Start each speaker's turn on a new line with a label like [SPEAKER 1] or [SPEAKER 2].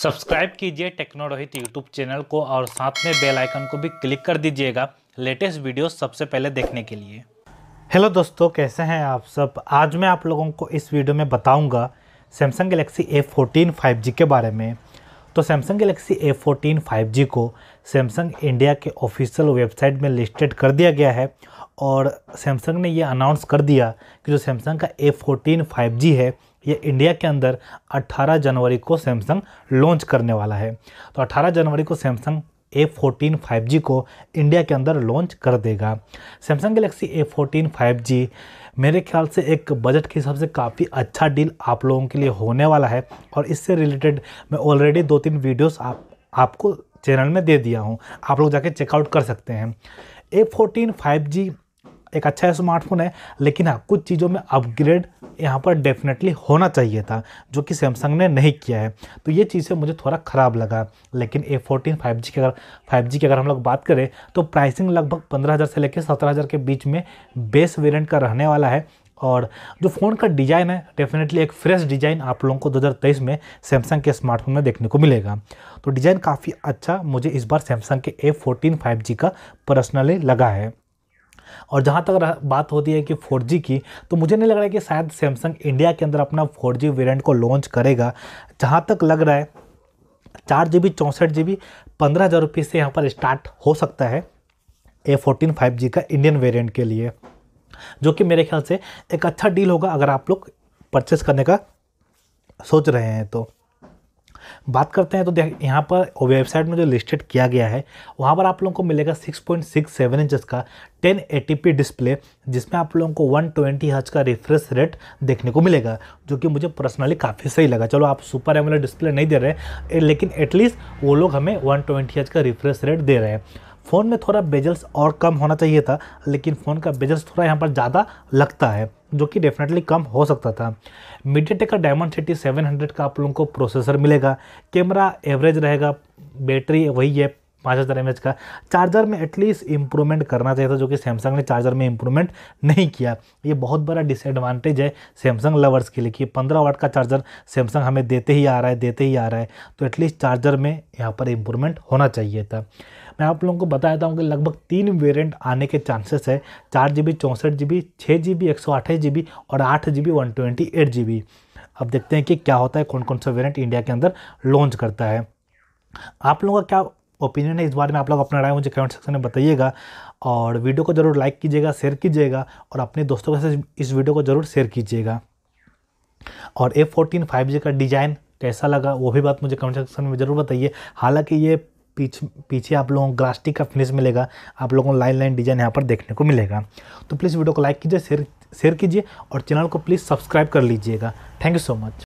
[SPEAKER 1] subscribe कीजिए techno Rohit YouTube channel को और साथ में बेल आइकन को भी क्लिक कर दीजिएगा लेटेस्ट वीडियो सबसे पहले देखने के लिए हेलो दोस्तों कैसे हैं आप सब आज मैं आप लोगों को इस वीडियो में बताऊंगा सैमसंग गलेक्सी ए फोर्टीन के बारे में तो सैमसंग गलेक्सी ए फोर्टीन को सैमसंग इंडिया के ऑफिशियल वेबसाइट में लिस्टेड कर दिया गया है और सैमसंग ने यह अनाउंस कर दिया कि जो सैमसंग का ए फोर्टीन है ये इंडिया के अंदर 18 जनवरी को सैमसंग लॉन्च करने वाला है तो 18 जनवरी को Samsung A fourteen five G को इंडिया के अंदर लॉन्च कर देगा Samsung Galaxy A fourteen five G मेरे ख्याल से एक बजट के हिसाब से काफ़ी अच्छा डील आप लोगों के लिए होने वाला है और इससे रिलेटेड मैं ऑलरेडी दो तीन वीडियोस आप आपको चैनल में दे दिया हूँ आप लोग जाके चेकआउट कर सकते हैं ए फोर्टीन फाइव जी एक अच्छा स्मार्टफोन है लेकिन हाँ कुछ चीज़ों में अपग्रेड यहाँ पर डेफिनेटली होना चाहिए था जो कि सैमसंग ने नहीं किया है तो ये चीज़ से मुझे थोड़ा ख़राब लगा लेकिन ए फोर्टीन फाइव जी की अगर फाइव जी की अगर हम लोग बात करें तो प्राइसिंग लगभग पंद्रह हज़ार से लेकर सत्रह हज़ार के बीच में बेस वेरियंट का रहने वाला है और जो फ़ोन का डिज़ाइन है डेफिनेटली एक फ्रेश डिज़ाइन आप लोगों को 2023 में सैमसंग के स्मार्टफोन में देखने को मिलेगा तो डिज़ाइन काफ़ी अच्छा मुझे इस बार सैमसंग के ए फोर्टीन फाइव जी का पर्सनली लगा है और जहाँ तक बात होती है कि फोर की तो मुझे नहीं लग रहा है कि शायद सैमसंग इंडिया के अंदर अपना फोर जी वेरियंट को लॉन्च करेगा जहाँ तक लग रहा है चार जी बी चौंसठ जी बी पंद्रह हज़ार रुपये से यहाँ पर स्टार्ट हो सकता है ए फोर्टीन फाइव जी का इंडियन वेरिएंट के लिए जो कि मेरे ख्याल से एक अच्छा डील होगा अगर आप लोग परचेस करने का सोच रहे हैं तो बात करते हैं तो यहाँ पर वेबसाइट में जो लिस्टेड किया गया है वहाँ पर आप लोगों को मिलेगा 6.67 इंचज का 1080p डिस्प्ले जिसमें आप लोगों को 120 ट्वेंटी का रिफ्रेश रेट देखने को मिलेगा जो कि मुझे पर्सनली काफ़ी सही लगा चलो आप सुपर एमोलेड डिस्प्ले नहीं दे रहे लेकिन एटलीस्ट वो लोग हमें 120 ट्वेंटी का रिफ्रेश रेट दे रहे हैं फ़ोन में थोड़ा बेजल्स और कम होना चाहिए था लेकिन फ़ोन का बेजल्स थोड़ा यहाँ पर ज़्यादा लगता है जो कि डेफिनेटली कम हो सकता था टेक का डायमंड सिटी हंड्रेड का आप लोगों को प्रोसेसर मिलेगा कैमरा एवरेज रहेगा बैटरी वही है पाँच हज़ार एम का चार्जर में एटलीस्ट इम्प्रूवमेंट करना चाहिए था जो कि सैमसंग ने चार्जर में इंप्रूवमेंट नहीं किया ये बहुत बड़ा डिसएडवांटेज है सैमसंग लवर्स के लिए कि पंद्रह वाट का चार्जर सैमसंग हमें देते ही आ रहा है देते ही आ रहा है तो एटलीस्ट चार्जर में यहाँ पर इम्प्रूवमेंट होना चाहिए था मैं आप लोगों को बता देता हूँ कि लगभग तीन वेरियंट आने के चांसेस है चार जी बी चौंसठ जी बी छः जी बी एक सौ अट्ठाईस जी बी और आठ G B one twenty eight G B अब देखते हैं कि क्या होता है कौन कौन सा वेरियंट इंडिया के अंदर लॉन्च करता है आप लोगों का क्या ओपिनियन है इस बारे में आप लोग अपना राय मुझे कमेंट सेक्शन में बताइएगा और वीडियो को ज़रूर लाइक कीजिएगा शेयर कीजिएगा और अपने दोस्तों के साथ इस वीडियो को ज़रूर शेयर कीजिएगा और एफ फोर्टीन फाइव जी का डिज़ाइन कैसा लगा वो भी बात मुझे कमेंट सेक्शन में ज़रूर बताइए हालांकि ये पीछ पीछे आप लोगों को ग्लास्टिक का फिनिश मिलेगा आप लोगों को लाइन लाइन डिज़ाइन यहाँ पर देखने को मिलेगा तो प्लीज़ वीडियो को लाइक कीजिए शेयर शेयर कीजिए और चैनल को प्लीज़ सब्सक्राइब कर लीजिएगा थैंक यू सो मच